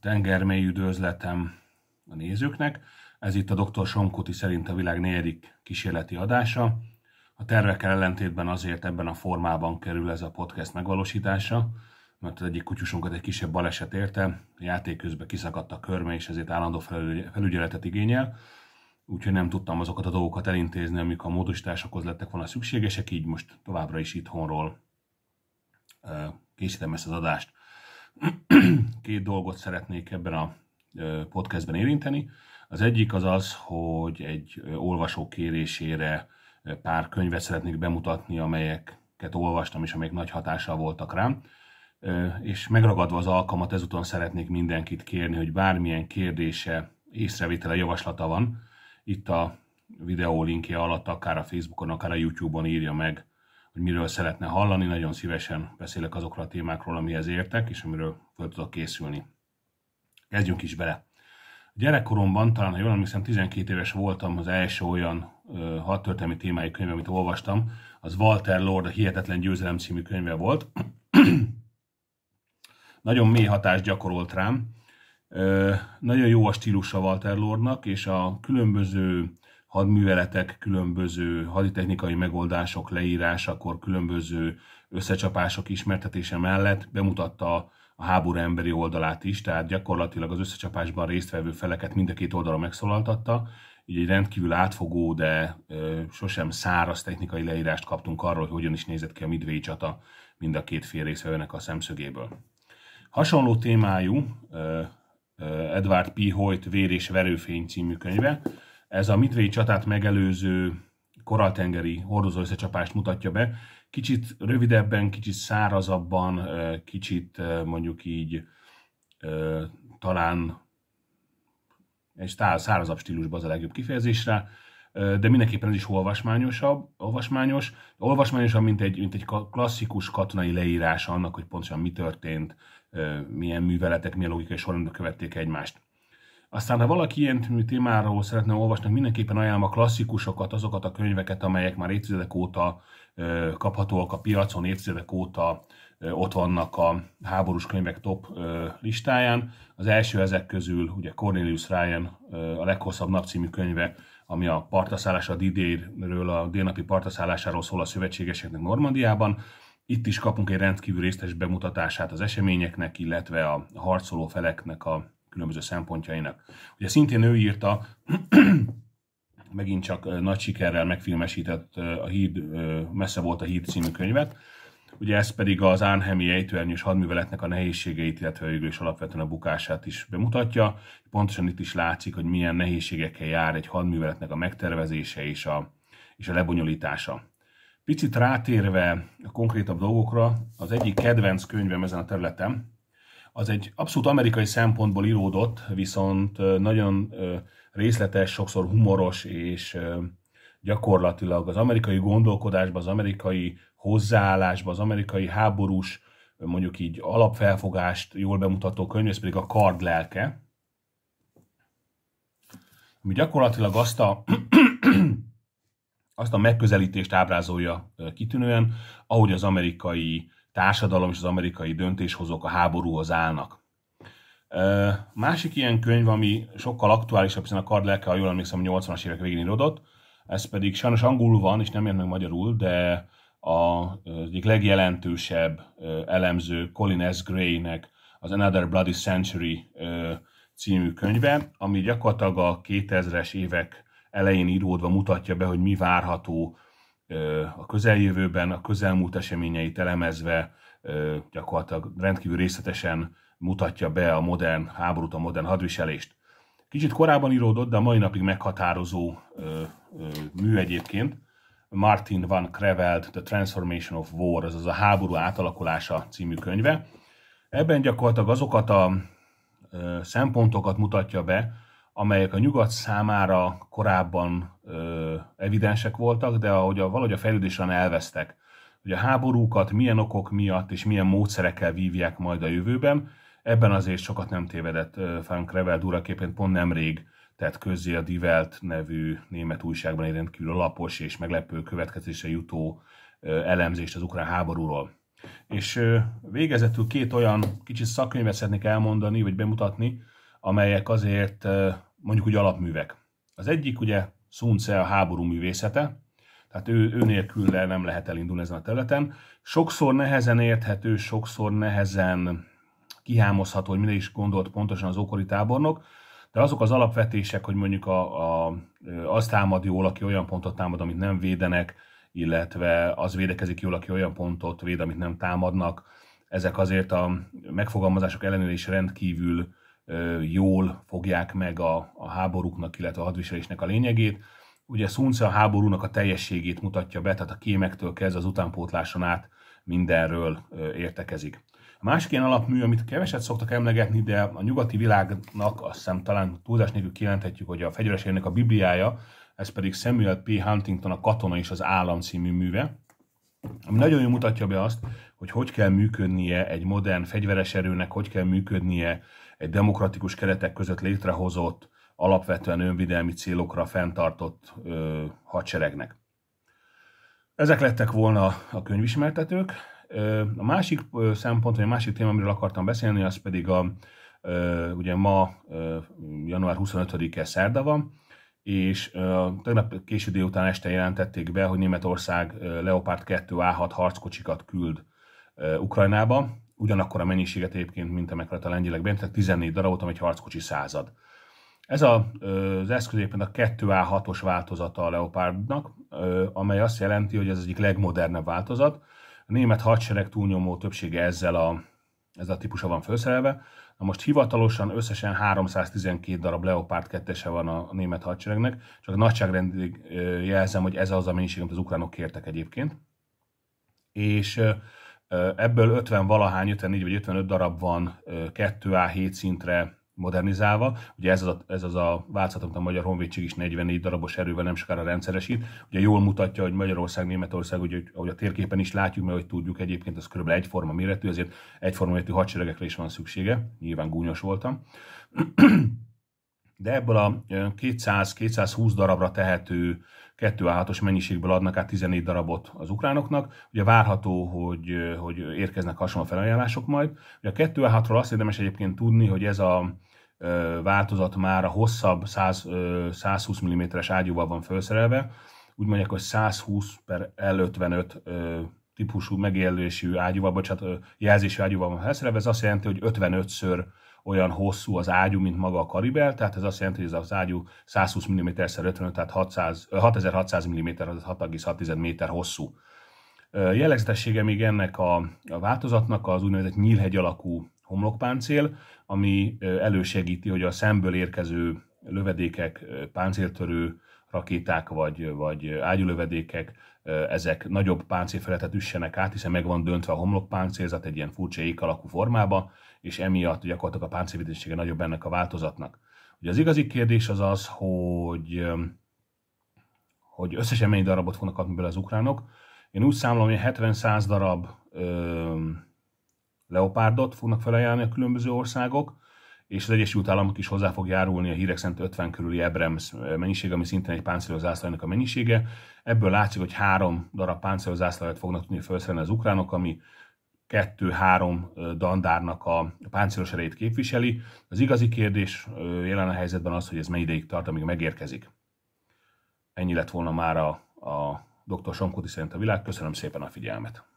tengermély üdvözletem a nézőknek. Ez itt a Dr. Somkuti szerint a világ negyedik kísérleti adása. A tervekkel ellentétben azért ebben a formában kerül ez a podcast megvalósítása, mert az egyik kutyusunkat egy kisebb baleset érte, a játék közben kiszakadt a körme, és ezért állandó felügyeletet igényel, úgyhogy nem tudtam azokat a dolgokat elintézni, amik a módosításokhoz lettek volna szükségesek, így most továbbra is itthonról készítem ezt az adást. két dolgot szeretnék ebben a podcastben érinteni. Az egyik az az, hogy egy olvasó kérésére pár könyvet szeretnék bemutatni, amelyeket olvastam és amelyek nagy hatással voltak rám. És megragadva az alkalmat, ezúton szeretnék mindenkit kérni, hogy bármilyen kérdése, észrevétele, javaslata van, itt a videó linkje alatt, akár a Facebookon, akár a YouTube-on írja meg hogy miről szeretne hallani, nagyon szívesen beszélek azokról a témákról, amihez értek, és amiről fel tudok készülni. Kezdjünk is bele. A gyerekkoromban, talán ha jól emlékszem, 12 éves voltam, az első olyan hat hadtörténelmi témájú könyv, amit olvastam, az Walter Lord, a Hihetetlen Győzelem című könyve volt. nagyon mély hatást gyakorolt rám. Ö, nagyon jó a stílusa Walter Lordnak, és a különböző hadműveletek, különböző haditechnikai megoldások leírásakor, különböző összecsapások ismertetése mellett bemutatta a háború emberi oldalát is, tehát gyakorlatilag az összecsapásban résztvevő feleket mind a két oldalra megszólaltatta, így egy rendkívül átfogó, de ö, sosem száraz technikai leírást kaptunk arról, hogy hogyan is nézett ki a Midway csata mind a két fél részvevőnek a szemszögéből. Hasonló témájú ö, ö, Edward P. Hoyt Vér és Verőfény című könyve, ez a Midway csatát megelőző koraltengeri hordozó összecsapást mutatja be. Kicsit rövidebben, kicsit szárazabban, kicsit mondjuk így talán egy szárazabb stílusban az a legjobb kifejezésre, de mindenképpen ez is olvasmányosabb, olvasmányos, olvasmányosabb, mint egy, mint egy klasszikus katonai leírás annak, hogy pontosan mi történt, milyen műveletek, milyen logikai sorrendben követték egymást. Aztán, ha valaki ilyen témáról szeretne olvasni, mindenképpen ajánlom a klasszikusokat, azokat a könyveket, amelyek már évtizedek óta kaphatóak a piacon, évtizedek óta ott vannak a háborús könyvek top listáján. Az első ezek közül ugye Cornelius Ryan, a leghosszabb napcímű könyve, ami a partaszállás a Didérről, a délnapi partaszállásáról szól a szövetségeseknek Normandiában. Itt is kapunk egy rendkívül részletes bemutatását az eseményeknek, illetve a harcoló feleknek a különböző szempontjainak. Ugye szintén ő írta, megint csak nagy sikerrel megfilmesített a híd, messze volt a híd című könyvet, Ugye ez pedig az Ánhemi ejtőernyős hadműveletnek a nehézségeit, illetve végül is alapvetően a bukását is bemutatja. Pontosan itt is látszik, hogy milyen nehézségekkel jár egy hadműveletnek a megtervezése és a, és a lebonyolítása. Picit rátérve a konkrétabb dolgokra, az egyik kedvenc könyvem ezen a területen, az egy abszolút amerikai szempontból íródott, viszont nagyon részletes, sokszor humoros, és gyakorlatilag az amerikai gondolkodásba, az amerikai hozzáállásba, az amerikai háborús, mondjuk így alapfelfogást jól bemutató könyv, ez pedig a kard lelke, ami gyakorlatilag azt a, azt a megközelítést ábrázolja kitűnően, ahogy az amerikai társadalom és az amerikai döntéshozók a háborúhoz állnak. Másik ilyen könyv, ami sokkal aktuálisabb, hiszen a lelke, ha jól emlékszem, 80-as évek végén íródott, ez pedig sajnos angolul van, és nem jön meg magyarul, de a egyik legjelentősebb elemző Colin S. Gray-nek az Another Bloody Century című könyve, ami gyakorlatilag a 2000-es évek elején íródva mutatja be, hogy mi várható a közeljövőben, a közelmúlt eseményeit elemezve gyakorlatilag rendkívül részletesen mutatja be a modern háborút, a modern hadviselést. Kicsit korábban íródott, de a mai napig meghatározó ö, ö, mű egyébként. Martin van Kreveld, The Transformation of War, azaz a háború átalakulása című könyve. Ebben gyakorlatilag azokat a ö, szempontokat mutatja be, amelyek a nyugat számára korábban ö, evidensek voltak, de ahogy a, valahogy a fejlődésen elvesztek, hogy a háborúkat milyen okok miatt és milyen módszerekkel vívják majd a jövőben, ebben azért sokat nem tévedett Frank Krevel duraképpen pont nemrég tett közzé a Die Welt nevű német újságban egy rendkívül lapos és meglepő következése jutó elemzést az ukrán háborúról. És végezetül két olyan kicsit szakkönyvet szeretnék elmondani, vagy bemutatni, amelyek azért mondjuk úgy alapművek. Az egyik ugye Sun Tse a háború művészete, tehát ő, ő nélkül nem lehet elindulni ezen a területen. Sokszor nehezen érthető, sokszor nehezen kihámozható, hogy mire is gondolt pontosan az ókori tábornok, de azok az alapvetések, hogy mondjuk a, a, az támad jól, aki olyan pontot támad, amit nem védenek, illetve az védekezik jól, aki olyan pontot véd, amit nem támadnak, ezek azért a megfogalmazások ellenére is rendkívül jól fogják meg a, a háborúknak, illetve a hadviselésnek a lényegét. Ugye Szunce a háborúnak a teljességét mutatja be, tehát a kémektől kezd az utánpótláson át mindenről értekezik. A másik ilyen alapmű, amit keveset szoktak emlegetni, de a nyugati világnak azt hiszem talán túlzás nélkül kijelenthetjük, hogy a fegyveres érnek a Bibliája, ez pedig Samuel P. Huntington a Katona és az Állam című műve, ami nagyon jól mutatja be azt, hogy hogy kell működnie egy modern fegyveres erőnek, hogy kell működnie egy demokratikus keretek között létrehozott, alapvetően önvédelmi célokra fenntartott ö, hadseregnek. Ezek lettek volna a könyvismertetők. A másik szempont, vagy a másik téma, amiről akartam beszélni, az pedig a, ugye ma január 25-e szerda van, és tegnap késő délután este jelentették be, hogy Németország Leopard 2 A6 harckocsikat küld Ukrajnába ugyanakkor a mennyiséget egyébként, mint amekkorát a lengyelek béreltek, 14 darabot, amit egy harckocsi század. Ez a, az eszköz a 2A6-os változata a Leopardnak, amely azt jelenti, hogy ez az egyik legmodernebb változat. A német hadsereg túlnyomó többsége ezzel a, ezzel a típusa van felszerelve. Na most hivatalosan összesen 312 darab Leopard 2 van a, a német hadseregnek, csak nagyságrendig jelzem, hogy ez az a mennyiség, amit az ukránok kértek egyébként. És Ebből 50 valahány, 54 vagy 55 darab van 2A7 szintre modernizálva. Ugye ez az a, ez az a változat, amit a Magyar Honvédség is 44 darabos erővel nem sokára rendszeresít. Ugye jól mutatja, hogy Magyarország, Németország, ugye, ahogy a térképen is látjuk, mert hogy tudjuk egyébként, az körülbelül egyforma méretű, ezért egyforma méretű hadseregekre is van szüksége. Nyilván gúnyos voltam. De ebből a 200-220 darabra tehető 2A6-os mennyiségből adnak át 14 darabot az ukránoknak. Ugye várható, hogy, hogy érkeznek hasonló felajánlások majd. Ugye a 2A6-ról azt érdemes egyébként tudni, hogy ez a változat már a hosszabb 100, 120 mm-es ágyúval van felszerelve, úgy mondják, hogy 120 per 55 típusú megélésű ágyúval, bocsánat, jelzésű ágyúval van felszerelve, ez azt jelenti, hogy 55-ször olyan hosszú az ágyú, mint maga a karibel, tehát ez azt jelenti, hogy ez az ágyú 120 mm-szer 55, tehát 600, 6600 mm, az 6,6 méter hosszú. Jellegzetessége még ennek a, a változatnak az úgynevezett nyílhegy alakú homlokpáncél, ami elősegíti, hogy a szemből érkező lövedékek páncéltörő rakéták vagy, vagy ágyulövedékek, ezek nagyobb páncélfelületet üssenek át, hiszen meg van döntve a homlokpáncélzat egy ilyen furcsa ék alakú formába, és emiatt gyakorlatilag a páncélvédettsége nagyobb ennek a változatnak. Ugye az igazi kérdés az az, hogy, hogy összesen mennyi darabot fognak adni bele az ukránok. Én úgy számolom, hogy 70-100 darab ö, leopárdot fognak felajánlani a különböző országok, és az Egyesült Államok is hozzá fog járulni a hírek szerint 50 körüli Ebrems mennyiség, ami szintén egy páncélozászlajnak a mennyisége. Ebből látszik, hogy három darab páncélozászlajat fognak tudni felszerelni az ukránok, ami kettő-három dandárnak a páncélos erejét képviseli. Az igazi kérdés jelen a helyzetben az, hogy ez mennyi ideig tart, amíg megérkezik. Ennyi lett volna már a, a dr. Somkoti szerint a világ. Köszönöm szépen a figyelmet!